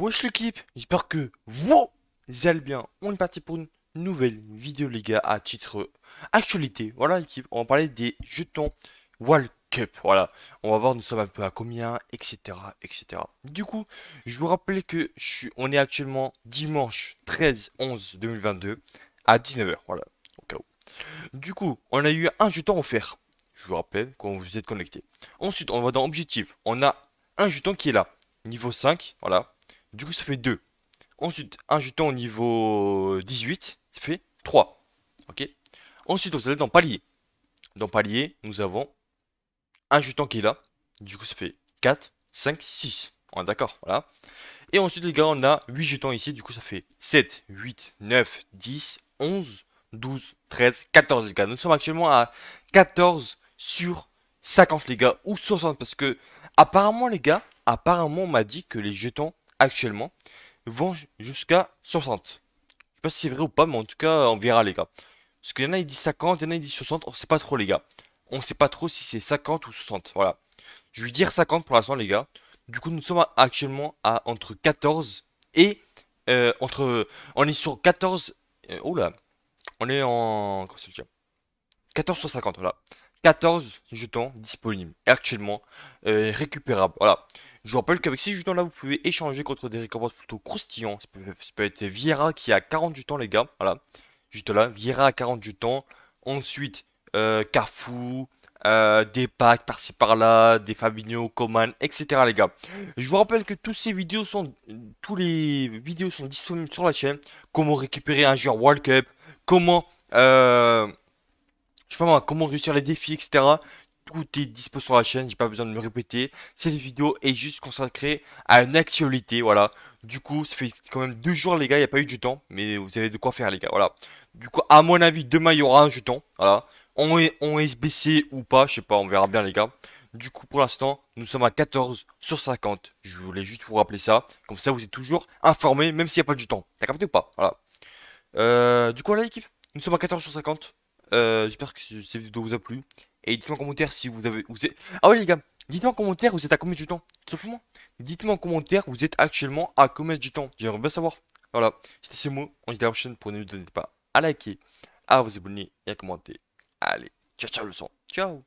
Wesh l'équipe, j'espère que vous allez bien. On est parti pour une nouvelle vidéo les gars à titre actualité. Voilà l'équipe, on va parler des jetons World Cup. Voilà, on va voir nous sommes un peu à combien, etc. etc. Du coup, je vous rappelle que je suis, on est actuellement dimanche 13-11-2022 à 19h. Voilà, au cas où. Du coup, on a eu un jeton offert. Je vous rappelle quand vous êtes connecté. Ensuite, on va dans Objectif. On a un jeton qui est là. Niveau 5, voilà, du coup, ça fait 2. Ensuite, un jeton au niveau 18, ça fait 3. Ok Ensuite, vous allez dans palier. Dans palier, nous avons un jeton qui est là. Du coup, ça fait 4, 5, 6. On est d'accord, voilà. Et ensuite, les gars, on a 8 jetons ici. Du coup, ça fait 7, 8, 9, 10, 11, 12, 13, 14, les gars. Nous sommes actuellement à 14 sur 50, les gars. Ou 60, parce que, apparemment, les gars, apparemment, on m'a dit que les jetons actuellement vont jusqu'à 60. Je sais pas si c'est vrai ou pas, mais en tout cas, on verra, les gars. Parce qu'il y en a, il dit 50, il y en a, il dit 60. On sait pas trop, les gars. On sait pas trop si c'est 50 ou 60. Voilà. Je vais dire 50 pour l'instant, les gars. Du coup, nous sommes actuellement à entre 14 et euh, entre. On est sur 14. oh là. On est en. 14 sur 50, voilà. 14 jetons disponibles. actuellement, euh, récupérables. Voilà. Je vous rappelle qu'avec ces jetons là, vous pouvez échanger contre des récompenses plutôt croustillantes. Ça peut, être Vieira qui a 40 du temps les gars. Voilà, juste là, Vieira à 40 du temps. Ensuite, euh, Carrefour, des packs par-ci par-là, des Fabinho, Coman, etc. les gars. Je vous rappelle que toutes ces vidéos sont, tous les vidéos sont disponibles sur la chaîne. Comment récupérer un joueur World Cup, comment, euh, je sais pas comment réussir les défis, etc tout est dispo sur la chaîne, j'ai pas besoin de me répéter. Cette vidéo est juste consacrée à une actualité, voilà. Du coup, ça fait quand même deux jours, les gars, il n'y a pas eu du temps, mais vous avez de quoi faire, les gars, voilà. Du coup, à mon avis, demain, il y aura un jeton, voilà. On est en SBC ou pas, je sais pas, on verra bien, les gars. Du coup, pour l'instant, nous sommes à 14 sur 50. Je voulais juste vous rappeler ça. Comme ça, vous êtes toujours informés, même s'il n'y a pas du temps. T'as capté ou pas Voilà. Euh, du coup, là, l'équipe, nous sommes à 14 sur 50. Euh, j'espère que cette vidéo vous a plu. Et dites-moi en commentaire si vous avez. Vous Ah oui les gars, dites-moi en commentaire vous êtes à combien de temps sauf moi Dites-moi en commentaire vous êtes actuellement à combien de temps J'aimerais bien savoir. Voilà, c'était ces mots. On se dit à la prochaine pour ne vidéo. pas à liker, à vous abonner et à commenter. Allez, ciao, ciao le son Ciao